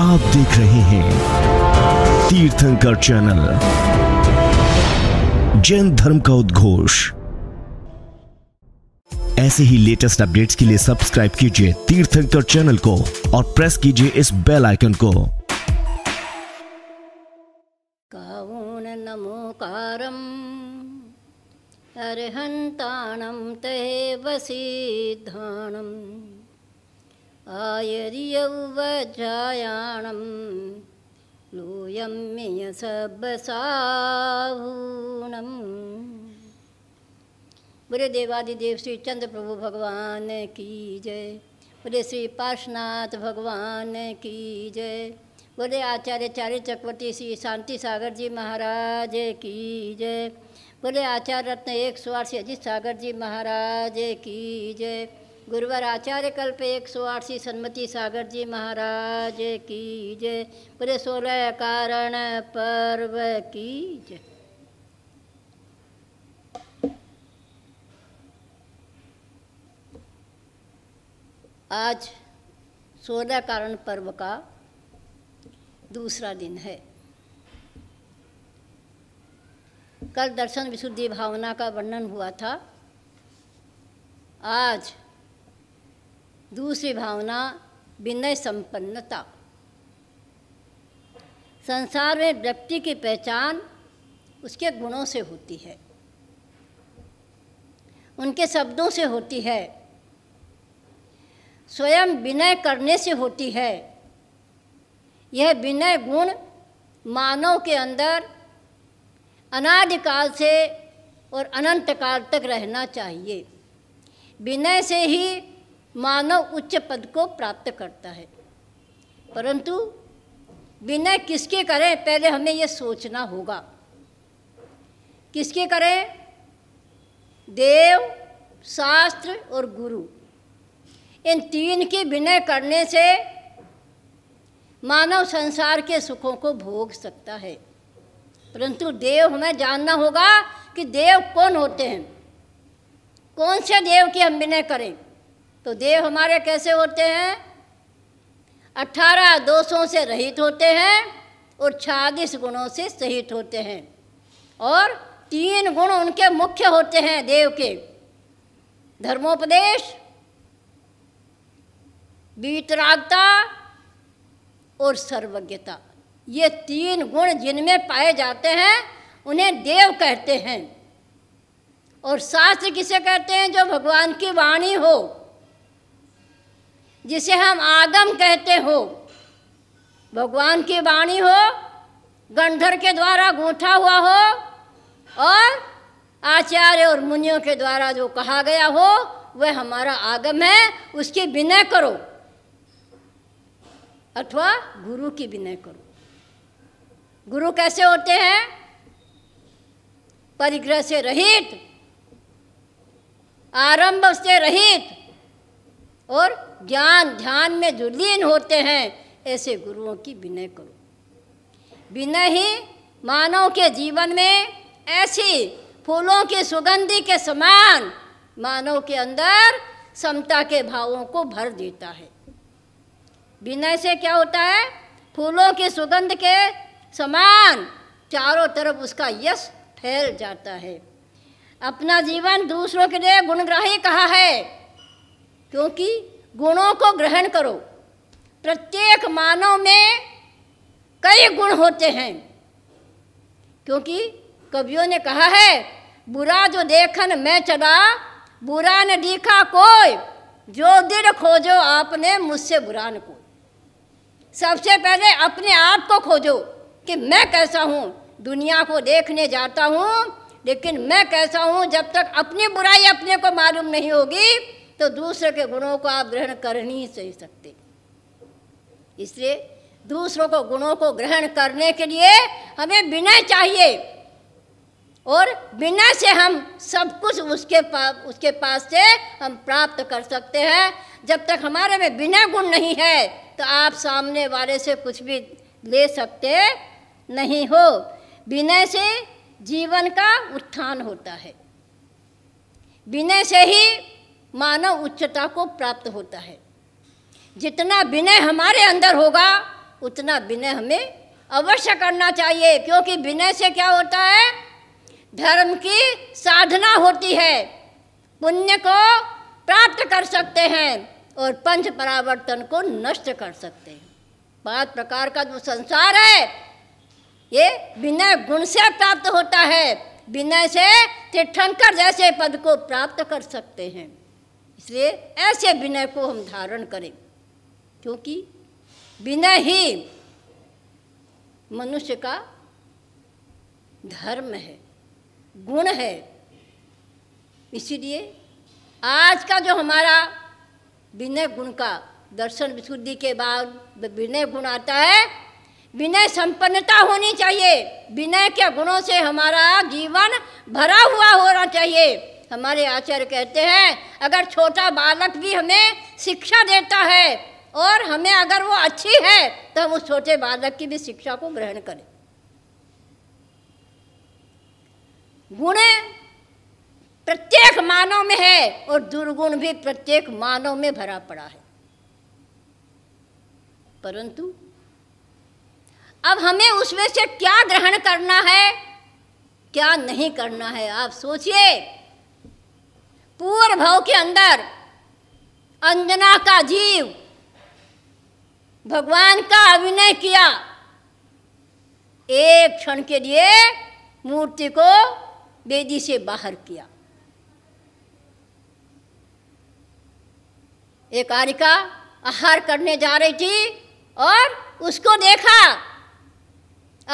आप देख रहे हैं तीर्थंकर चैनल जैन धर्म का उद्घोष ऐसे ही लेटेस्ट अपडेट्स के लिए सब्सक्राइब कीजिए तीर्थंकर चैनल को और प्रेस कीजिए इस बेल आइकन को कावून ते वसीधानम आयर्यौवजायाणं लूयं मियसबसाहूणं बुरे देवादिदेव श्री चंद्र प्रभु भगवान की जय बुरे श्री पार्शनाथ भगवान की जय बुरे आचार्य चार्य चक्रवर्ती श्री शांति सागर जी महाराज की जय बुरे आचार्य रत्न एक सौ आठ श्री अजित सागर जी महाराज की जय गुरुवार आचार्य कल्प एक सौ आठ सी सन्मति सागर जी महाराज की जय पूरे सोलह कारण पर्व की जय आज सोलह कारण पर्व का दूसरा दिन है कल दर्शन विशुद्धि भावना का वर्णन हुआ था आज दूसरी भावना विनय संपन्नता संसार में व्यक्ति की पहचान उसके गुणों से होती है उनके शब्दों से होती है स्वयं विनय करने से होती है यह विनय गुण मानव के अंदर अनादिकाल से और अनंत काल तक रहना चाहिए विनय से ही मानव उच्च पद को प्राप्त करता है परंतु विनय किसके करें पहले हमें यह सोचना होगा किसके करें देव शास्त्र और गुरु इन तीन के विनय करने से मानव संसार के सुखों को भोग सकता है परंतु देव हमें जानना होगा कि देव कौन होते हैं कौन से देव की हम विनय करें तो देह हमारे कैसे होते हैं अठारह दोषों से रहित होते हैं और छियालीस गुणों से सहित होते हैं और तीन गुण उनके मुख्य होते हैं देव के धर्मोपदेश वीतरागता और सर्वज्ञता ये तीन गुण जिनमें पाए जाते हैं उन्हें देव कहते हैं और शास्त्र किसे कहते हैं जो भगवान की वाणी हो जिसे हम आगम कहते हो भगवान की वाणी हो गंधर के द्वारा गूंथा हुआ हो और आचार्य और मुनियों के द्वारा जो कहा गया हो वह हमारा आगम है उसकी विनय करो अथवा गुरु की विनय करो गुरु कैसे होते हैं परिग्रह से रहित आरंभ से रहित और ज्ञान ध्यान में जो लीन होते हैं ऐसे गुरुओं की विनय करो विनय ही मानव के जीवन में ऐसी फूलों की सुगंधी के समान मानव के अंदर समता के भावों को भर देता है विनय से क्या होता है फूलों की सुगंध के समान चारों तरफ उसका यश फैल जाता है अपना जीवन दूसरों के लिए गुणग्राही कहा है क्योंकि गुणों को ग्रहण करो प्रत्येक मानव में कई गुण होते हैं क्योंकि कवियों ने कहा है बुरा जो देखन मैं चला बुरा न दिखा कोई जो दिल खोजो आपने मुझसे बुरा न कोई सबसे पहले अपने आप को खोजो कि मैं कैसा हूँ दुनिया को देखने जाता हूँ लेकिन मैं कैसा हूँ जब तक अपनी बुराई अपने को मालूम नहीं होगी तो दूसरे के गुणों को आप ग्रहण कर नहीं सही सकते इसलिए दूसरों को गुणों को ग्रहण करने के लिए हमें बिना चाहिए और बिना से हम सब कुछ उसके पास उसके पास से हम प्राप्त कर सकते हैं जब तक हमारे में बिना गुण नहीं है तो आप सामने वाले से कुछ भी ले सकते नहीं हो विनय से जीवन का उत्थान होता है बिना से ही मानव उच्चता को प्राप्त होता है जितना विनय हमारे अंदर होगा उतना विनय हमें अवश्य करना चाहिए क्योंकि विनय से क्या होता है धर्म की साधना होती है पुण्य को प्राप्त कर सकते हैं और पंच परावर्तन को नष्ट कर सकते हैं पांच प्रकार का जो संसार है ये विनय गुण से प्राप्त होता है विनय से तीर्थंकर जैसे पद को प्राप्त कर सकते हैं इसलिए ऐसे विनय को हम धारण करें क्योंकि विनय ही मनुष्य का धर्म है गुण है इसीलिए आज का जो हमारा विनय गुण का दर्शन विशुद्धि के बाद विनय गुण आता है विनय संपन्नता होनी चाहिए विनय के गुणों से हमारा जीवन भरा हुआ होना चाहिए हमारे आचार्य कहते हैं अगर छोटा बालक भी हमें शिक्षा देता है और हमें अगर वो अच्छी है तो हम उस छोटे बालक की भी शिक्षा को ग्रहण करें गुणे प्रत्येक मानव में है और दुर्गुण भी प्रत्येक मानव में भरा पड़ा है परंतु अब हमें उसमें से क्या ग्रहण करना है क्या नहीं करना है आप सोचिए पूर्व भाव के अंदर अंजना का जीव भगवान का अभिनय किया एक क्षण के लिए मूर्ति को वेदी से बाहर किया एक आरिका आहार करने जा रही थी और उसको देखा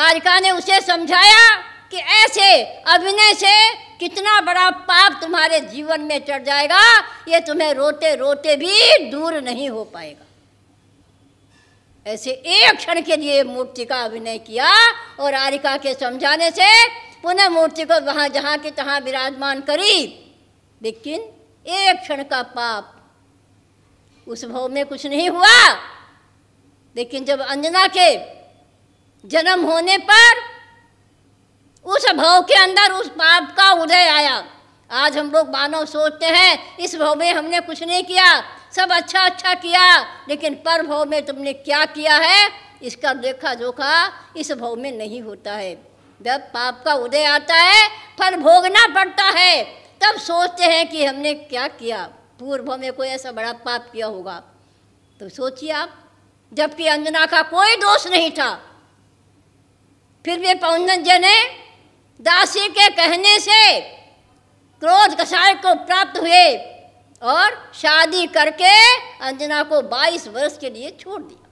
आरिका ने उसे समझाया कि ऐसे अभिनय से कितना बड़ा पाप तुम्हारे जीवन में चढ़ जाएगा ये तुम्हें रोते रोते भी दूर नहीं हो पाएगा ऐसे एक क्षण के लिए मूर्ति का अभिनय किया और आरिका के समझाने से पुनः मूर्ति को वहां जहां की तहां विराजमान करी लेकिन एक क्षण का पाप उस भव में कुछ नहीं हुआ लेकिन जब अंजना के जन्म होने पर उस भव के अंदर उस पाप का उदय आया आज हम लोग मानव सोचते हैं इस भव में हमने कुछ नहीं किया सब अच्छा अच्छा किया लेकिन पर भव में तुमने क्या किया है इसका देखा जोखा इस भव में नहीं होता है जब पाप का उदय आता है फल भोगना पड़ता है तब सोचते हैं कि हमने क्या किया पूर्व में कोई ऐसा बड़ा पाप किया होगा तो सोचिए आप जबकि अंजना का कोई दोष नहीं था फिर भी पौंदन जी ने दासी के कहने से क्रोध कसाय को प्राप्त हुए और शादी करके अंजना को 22 वर्ष के लिए छोड़ दिया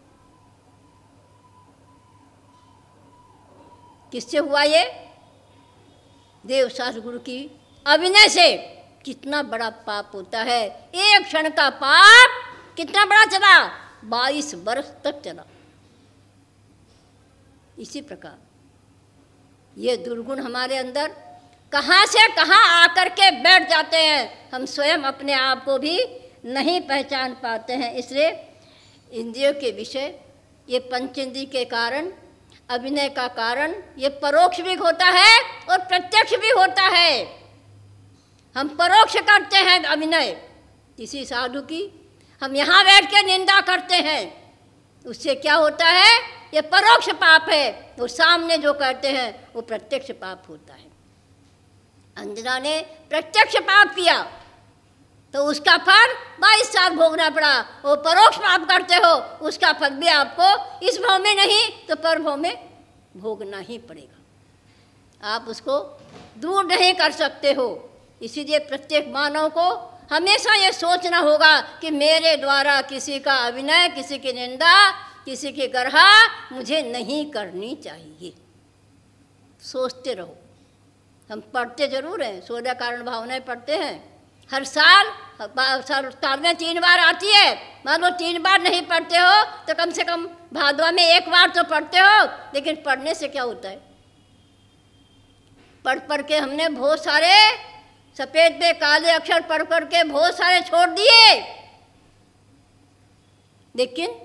किससे हुआ ये देवशास्त्र गुरु की अभिनय से कितना बड़ा पाप होता है एक क्षण का पाप कितना बड़ा चला 22 वर्ष तक चला इसी प्रकार ये दुर्गुण हमारे अंदर कहाँ से कहाँ आकर के बैठ जाते हैं हम स्वयं अपने आप को भी नहीं पहचान पाते हैं इसलिए इंद्रियों के विषय ये पंचेंद्रिय के कारण अभिनय का कारण ये परोक्ष भी होता है और प्रत्यक्ष भी होता है हम परोक्ष करते हैं अभिनय किसी साधु की हम यहाँ बैठ के निंदा करते हैं उससे क्या होता है ये परोक्ष पाप है वो सामने जो करते हैं वो प्रत्यक्ष पाप होता है अंजना ने प्रत्यक्ष पाप किया तो उसका फल बाईस साल भोगना पड़ा वो परोक्ष पाप करते हो उसका फल भी आपको इस भाव में नहीं तो पर भाव में भोगना ही पड़ेगा आप उसको दूर नहीं कर सकते हो इसीलिए प्रत्येक मानव को हमेशा ये सोचना होगा कि मेरे द्वारा किसी का अभिनय किसी की निंदा किसी की गर्हा मुझे नहीं करनी चाहिए सोचते रहो हम पढ़ते जरूर हैं सोलह कारण भावनाएं पढ़ते हैं हर साल साल में तीन बार आती है मान लो तीन बार नहीं पढ़ते हो तो कम से कम भादवा में एक बार तो पढ़ते हो लेकिन पढ़ने से क्या होता है पढ़ पढ़ के हमने बहुत सारे सफेद पे काले अक्षर पढ़ करके बहुत सारे छोड़ दिए लेकिन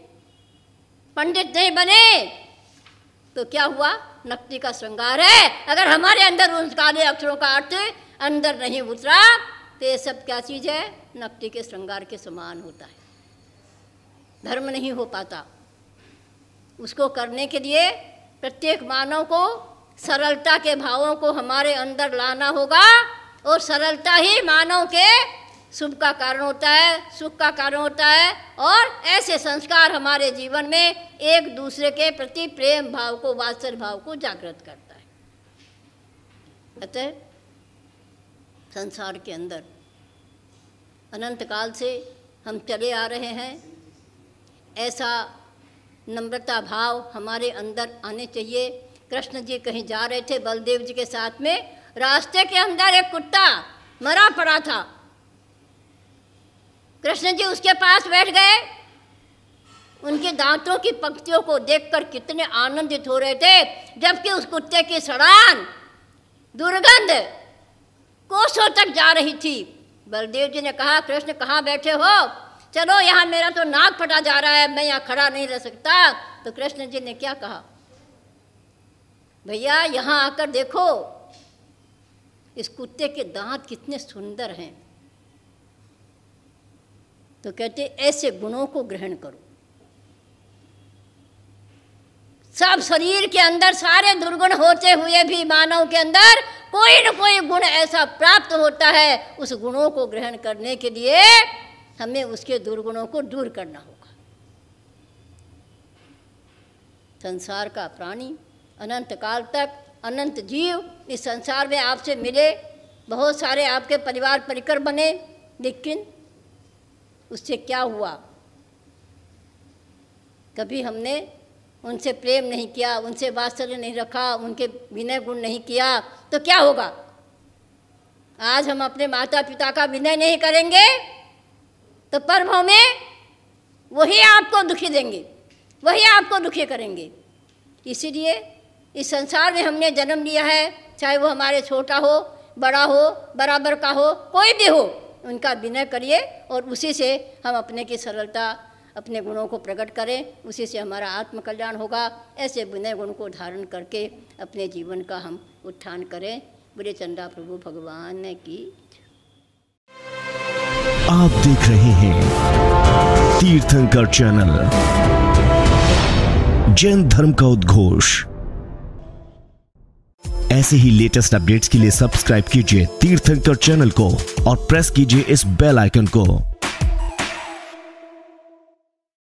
पंडित नहीं बने तो क्या हुआ नकटी का श्रृंगार है अगर हमारे अंदर उन काले अक्षरों का अर्थ अंदर नहीं उतरा तो ये सब क्या चीज़ है नकटी के श्रृंगार के समान होता है धर्म नहीं हो पाता उसको करने के लिए प्रत्येक मानव को सरलता के भावों को हमारे अंदर लाना होगा और सरलता ही मानव के शुभ का कारण होता है सुख का कारण होता है और ऐसे संस्कार हमारे जीवन में एक दूसरे के प्रति प्रेम भाव को वात्सल भाव को जागृत करता है अतः संसार के अंदर अनंत काल से हम चले आ रहे हैं ऐसा नम्रता भाव हमारे अंदर आने चाहिए कृष्ण जी कहीं जा रहे थे बलदेव जी के साथ में रास्ते के अंदर एक कुत्ता मरा पड़ा था कृष्ण जी उसके पास बैठ गए उनके दांतों की पंक्तियों को देखकर कितने आनंदित हो रहे थे जबकि उस कुत्ते की सड़ान दुर्गंध कोसों तक जा रही थी बलदेव जी ने कहा कृष्ण कहाँ बैठे हो चलो यहाँ मेरा तो नाक फटा जा रहा है मैं यहाँ खड़ा नहीं रह सकता तो कृष्ण जी ने क्या कहा भैया यहाँ आकर देखो इस कुत्ते के दांत कितने सुंदर हैं तो कहते ऐसे गुणों को ग्रहण करो सब शरीर के अंदर सारे दुर्गुण होते हुए भी मानव के अंदर कोई न कोई गुण ऐसा प्राप्त होता है उस गुणों को ग्रहण करने के लिए हमें उसके दुर्गुणों को दूर करना होगा संसार का प्राणी अनंत काल तक अनंत जीव इस संसार में आपसे मिले बहुत सारे आपके परिवार परिकर बने लेकिन उससे क्या हुआ कभी हमने उनसे प्रेम नहीं किया उनसे वात्सल्य नहीं रखा उनके विनय गुण नहीं किया तो क्या होगा आज हम अपने माता पिता का विनय नहीं करेंगे तो परभव में वही आपको दुखी देंगे वही आपको दुखी करेंगे इसीलिए इस संसार में हमने जन्म लिया है चाहे वो हमारे छोटा हो बड़ा हो बराबर का हो कोई भी हो उनका विनय करिए और उसी से हम अपने की सरलता अपने गुणों को प्रकट करें उसी से हमारा आत्मकल्याण होगा ऐसे विनय गुण को धारण करके अपने जीवन का हम उत्थान करें बुरे चंदा प्रभु भगवान ने की आप देख रहे हैं तीर्थंकर चैनल जैन धर्म का उद्घोष ऐसे ही लेटेस्ट अपडेट्स के लिए सब्सक्राइब कीजिए तीर्थंकर चैनल को और प्रेस कीजिए इस बेल आइकन को